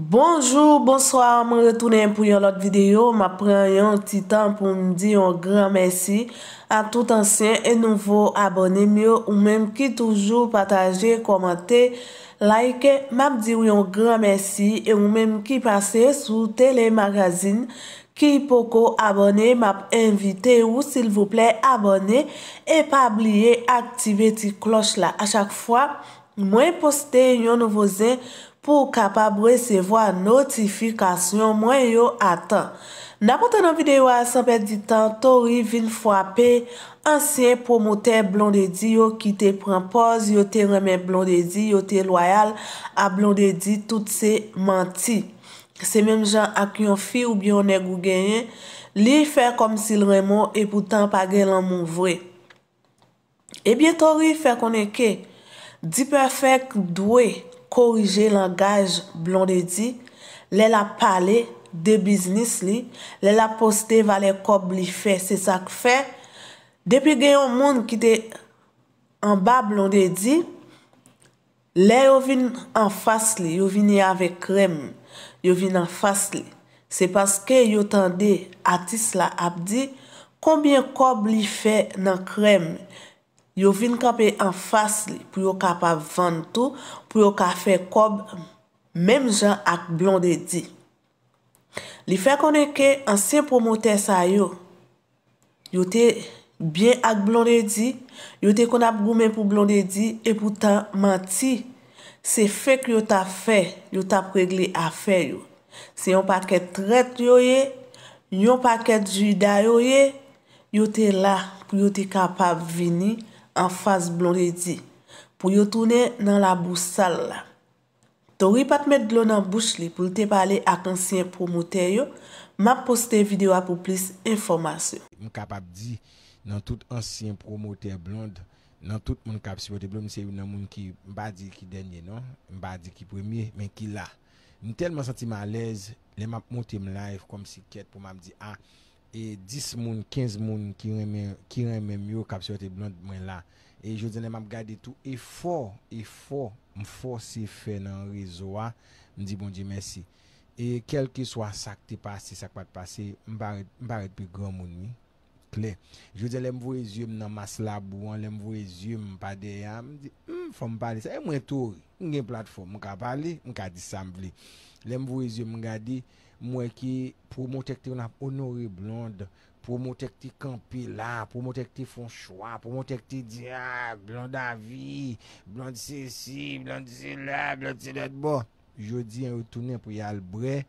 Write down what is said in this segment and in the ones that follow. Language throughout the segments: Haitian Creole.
Bonjour, bonsoir, mwen retounen pou yon lot videyo. Mwen pren yon titan pou mwen di yon gran mersi an tout ansyen e nouvo abonem yo ou menm ki toujou pataje, komante, like. Mwen di yon gran mersi e ou menm ki pase sou telemagazin ki poko abonem ap invite ou sil vople abonem e pa abliye aktive ti kloch la. A chak fwa, mwen poste yon nouvo zin pou kapab resevo a notifikasyon mwen yo atan. N apote nan videyo a sanpe ditan, tori vin fwape ansye promote blondedi yo ki te prempoz, yo te reme blondedi, yo te loyal a blondedi tout se manti. Se menm jan ak yon fi ou bi yon neg ou genyen, li fè kom si l remon epoutan pa gen lan moun vwe. Ebyen tori fè konenke, di perfek dwey, Korije langaj blon de di, le la pale de biznis li, le la poste valen kob li fe, se sak fe. Depi gen yon moun ki te an ba blon de di, le yo vin an fas li, yo vin yave krem, yo vin an fas li. Se paske yo tande atis la ap di, kombien kob li fe nan kremi. yo vin kape enfas li pou yo kapav vantou, pou yo kafe kob, mem jan ak blondedi. Li fe konen ke ansi promote sa yo, yo te byen ak blondedi, yo te konap gomen pou blondedi, e pou tan manti, se fe kyo ta fe, yo ta pregle afe yo. Se yon paket tret yo ye, yon paket jida yo ye, yo te la pou yo te kapav vini, an fase blonde di, pou yotoune nan la bousal la. Tou ripat met glou nan bouch li pou te pale ak ansyen promoter yo, map poste video apou plis informasyon. M kapap di nan tout ansyen promoter blonde, nan tout moun kap siwote blonde se yon nan moun ki mba di ki denye non, mba di ki premye men ki la. M telman santi ma lez, le map monte m live kom si ket pou m ap di a, ah, E dis moun, kinz moun ki reme myo kapsyo te blon mwen la. E jwede lem ap gade tou e fò, e fò, m fò se fe nan rizwa. M di bon di mersi. E kel ki swa sak te pase, sak pat pase, m baret pi gron moun mi. Kle. Jwede lem vwe zyum nan mas labouan, lem vwe zyum m pa deyan. M di, m fò m pale. E mwen tou, m gen platform, m ka pale, m ka disamble. Lem vwe zyum, m gade... Mwen ki pou mwen tekte yon ap onore blonde, pou mwen tekte kampe la, pou mwen tekte fon chwa, pou mwen tekte diya ah, blonde avi, blonde se si, blonde se la, blonde se bon, det bo. Jodi yon yon toune pou yal bre,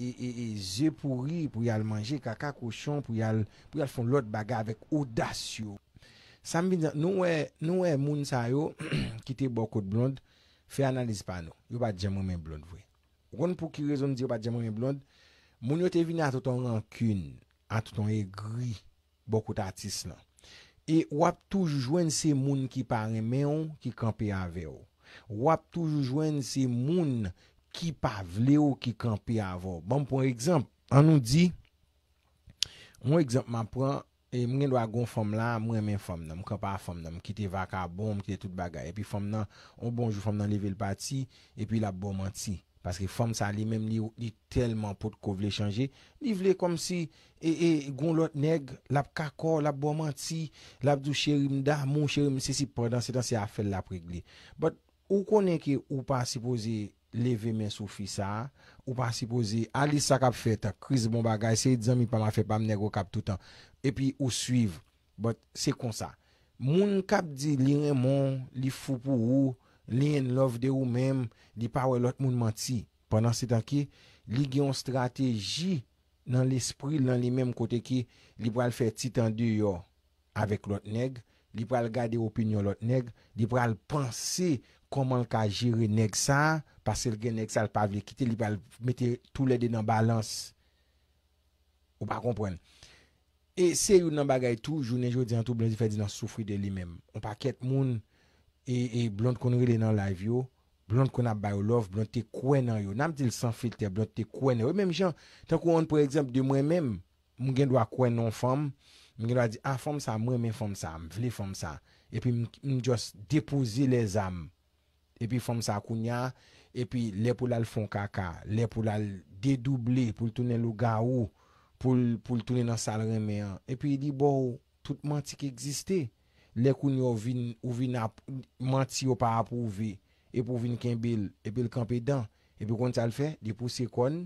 e zepouri pou yal manje kaka koshon pou yal fon lot baga avek odasyo. Sam bin nan nou e moun sa yo kite bokot blonde, fe analize pa nou, yo ba djem mwen mwen blonde vwe. Roun pou ki rezon di yo pa djamon e blond, moun yo te vini a touton rankun, a touton e gri, bokouta atis lan. E wap toujou jwen se moun ki pa reme ou ki kampe ave ou. Wap toujou jwen se moun ki pa vle ou ki kampe ave ou. Bon, pou ekzamp, an nou di, moun ekzamp ma pran, e mwen lwa gon fom la, mwen men fom nan, mwen kapan fom nan, ki te vaka bom, ki te tout bagay. E pi fom nan, ou bonjou fom nan leve l pati, e pi la bom an ti. Paske fom sa li menm li ou li telman pot ko vle chanje. Li vle kom si, e, e, goun lot neg, lap kakor, lap bomanti, lap djou cherim da, moun cherim, se si pradan, se tan se a fel lap regli. Bot, ou konen ki ou pa sipoze leve men sou fi sa, ou pa sipoze alisa kap fet, kriz bon bagay, se yi djan mi pama fe pam neg o kap toutan. E pi ou suiv, bot, se kon sa. Moun kap di li ren mon, li fou pou ou. Li en love de ou menm, li pa wè lot moun manti. Pendan se tan ki, li gen yon strategi nan l'esprit, nan li menm kote ki, li pral fè titan de yo avèk lot neg, li pral gade opinyon lot neg, li pral panse koman l ka jire neg sa, pasel gen neg sa l pavle kite, li pral mette tou lede nan balans. Ou pa kompwen. E se yon nan bagay tou, jounen jow diyan tou blanzi fè di nan soufri de li menm. Ou pa ket moun... E, e blonde kon rele nan live yo, blonde kon ap bayo love, blonde te kwen nan yo. Nanm di l san filte, blonde te kwen nan yo. E menm jan, tan kon an pre exemple de mwen menm, mwen gen do a kwen nan fom, mwen gen do a di a ah, fom sa, mwen men fom sa, mwen vle fom sa. E pi m jos depozi le zam, e pi fom sa akoun ya, e pi le pou lal fon kaka, le pou lal dedouble pou l tounen lou ga ou, pou l tounen nan sal reme an. E pi di bo, tout manti ki egziste. Lè koun yo ou vin a manti yo pa apou ou vin. E pou vin ken bil, e bil kanpe dan. E pi kon sa l fè, di pou se kon,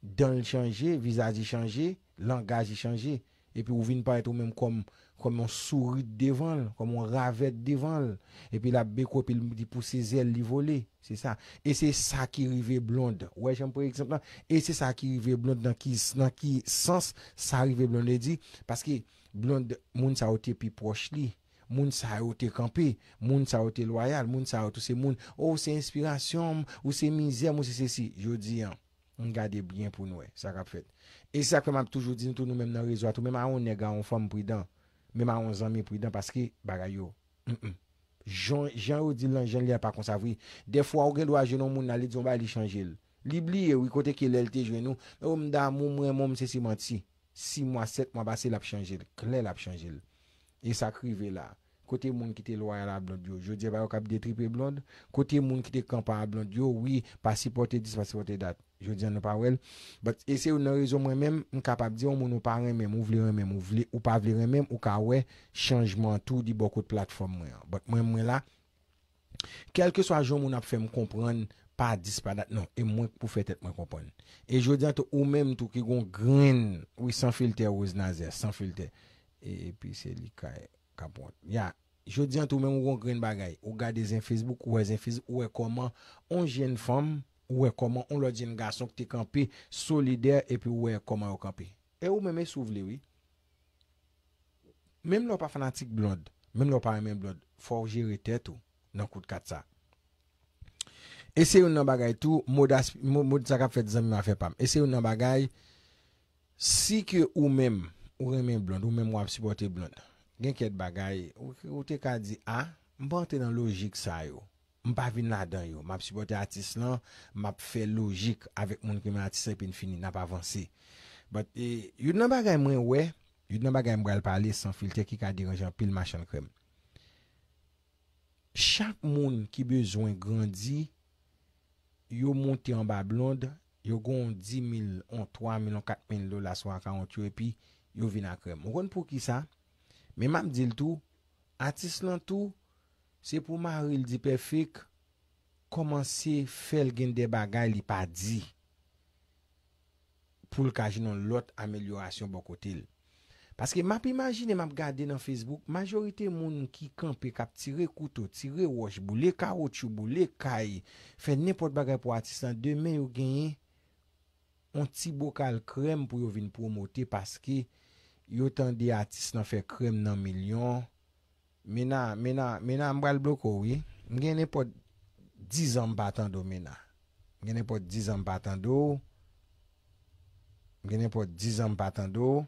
dan l chanje, vizaj l chanje, langaj l chanje. E pi ou vin pa etou menm kom, kom an sourit devan, kom an ravet devan. E pi la bekop, e di pou se zèl li vole. Se sa. E se sa ki rive blonde. Ouè jèm pou eksemplan. E se sa ki rive blonde, nan ki sens sa rive blonde di. Paske blonde moun sa ote pi poch li. Moun sa ou te kampe, moun sa ou te loyal, moun sa ou tou se moun. Ou oh, se inspirasyon, ou se mizèm, ou se se si. Je ou di an, moun gade blyen pou nou e, sa kap fet. E sa ke map toujou di nou tou nou mèm nan rezo atou, mèm a ou nega, mèm a ou zanmè pridant, mèm a ou zanmè pridant, paske bagay yo. Jan ou di lan, jan li a pa konsavri. De fwa ou gen lwa jenon moun na li dzon ba li chanjil. Li bli e wikote ke lèl te jwen nou, nou mda moun mwen moun se si manti. Si mwa, set mwa ba se l ap chanjil, klen l ap ch E sa krive la. Kote moun ki te lo a la blond yo. Je diye bayo kap detripe blond. Kote moun ki te kampan a blond yo. Oui, pasipote dis, pasipote dat. Je diye nan pa wel. But ese ou nan rezo mwen men, m kapap diyo moun ou pa ren men, ou vle ren men, ou pa vle ren men, ou ka we, chanjman tou di bokot platform mwen. But mwen mwen la, kelke so a joun moun ap fe m kompran, pa dis, pa dat, nan. E mwen pou fe tet mwen kompran. E je diye to ou men m tou ki gon gren ou san filter ou znazer, san filter. e epi se li ka bon ya, jo diyan tou mèm ou gon gren bagay ou ga dezen Facebook, ou wezen Facebook ou wekoman, on jen fom ou wekoman, on lo jen gason ki te kampe solide, epi ou wekoman ou kampe, e ou mèm sou vlewi mèm lò pa fanatik blod, mèm lò pa mèm blod forje rete tou, nan kout kat sa e se yon nan bagay tou mòd sa kap fet zan mèm a fe pam, e se yon nan bagay si ke ou mèm Ou remen blond, ou mem wap sipote blond. Gen ket bagay, ou te ka di ah, a, mba ante nan logik sa yo. Mpa vin la dan yo. Mpa sipote atis lan, mpa fe logik avek moun ki men atis se pin fini, npa avanse. But, e, yon nan bagay mwen we, yon nan bagay mwen alpale san filte ki ka diranjan pil mashan krem. Chak moun ki bezwen grandi, yon monte anba blond, yon gon 10.000, 1.300.000, 1.400.000 lola so anka antyo epi, Yo vina krem. Mwen kon pou ki sa? Men map di l tou, atis lan tou, se pou ma ril di pefek, koman se fel gen de bagay li pa di. Poul kaj nan lot amelyorasyon bokotil. Paske map imagine map gade nan Facebook, majorite moun ki kan pe kap tire koutou, tire wosh bou, le karot chou bou, le kay, fè nipot bagay pou atis lan, demen yo genye an ti bokal krem pou yo vini promote paske Yotan di atis nan fe krem nan milyon. Mena, mena, mena mbal bloko wye. Mgen ne pot dizan batan do mena. Mgen ne pot dizan batan do. Mgen ne pot dizan batan do.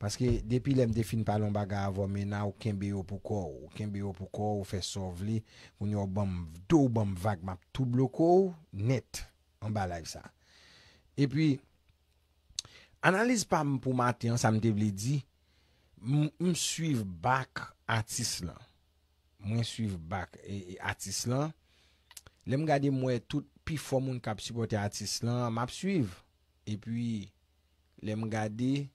Paske depi lem defin palon baga avon mena ou kenbe yo pou kou, ou kenbe yo pou kou, ou fe sovli, moun yo do ou bom vak map tou blokou, net, an balay sa. E pwi, analiz pa m pou maten, sa m devle di, m m suiv bak atis lan. M m suiv bak e, e, atis lan. Lem gade mwe tout pi fomoun kap suporte atis lan, map suiv. E pwi, lem gade...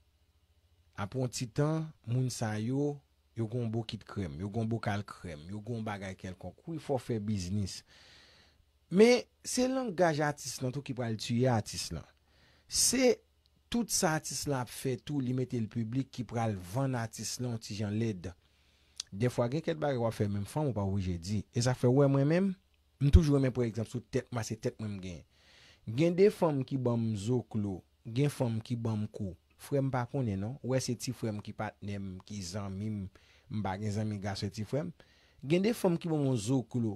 Apon titan, moun sa yo, yo goun bo kit krem, yo goun bo kal krem, yo goun bagay kelkon, kou yifo fe biznis. Me, se langaj atis lan, tou ki pral tuye atis lan, se tout sa atis lan ap fe tou li mete l publik ki pral van atis lan ti jan led. De fwa gen ket bagay wap fe menm fwam ou pa wou je di, e sa fe wè mwen menm, m touj wè menm pou ekzamsou, ma se tet menm gen. Gen de fwam ki bom mzok lo, gen fwam ki bom kou. Frem pa kone, non? Ouè se ti frem ki pat nem, ki zan mim, mba gen zan mi gas se ti frem. Gen de fom ki bom zoklo,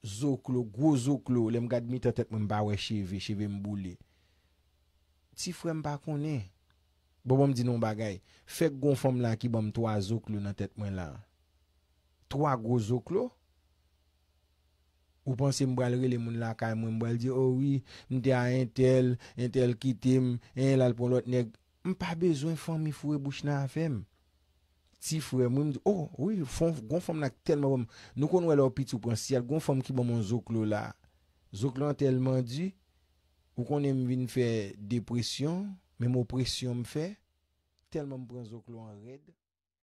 zoklo, gwo zoklo, lem gad mi tatet mwen ba we cheve, cheve mboule. Ti frem pa kone. Bobo mdi non bagay, fek gwo fom la ki bom 3 zoklo nan tet mwen la. 3 gwo zoklo? Ou panse mbwal re le moun la kay mwen mbwal di, owi, oh mte a entel, entel kitem, en lal pou lot nek. M pa bezwen fon mi fwe bouch nan afem. Ti fwe moum di, oh, woui, fon, goun fonm nan telman woum. Nou kon wè lor pitou pransiyal, goun fonm ki bon moun zoklo la. Zoklo an telman di, wou kon em vin fwe depresyon, men mou presyon m fwe, telman m pransoklo an red.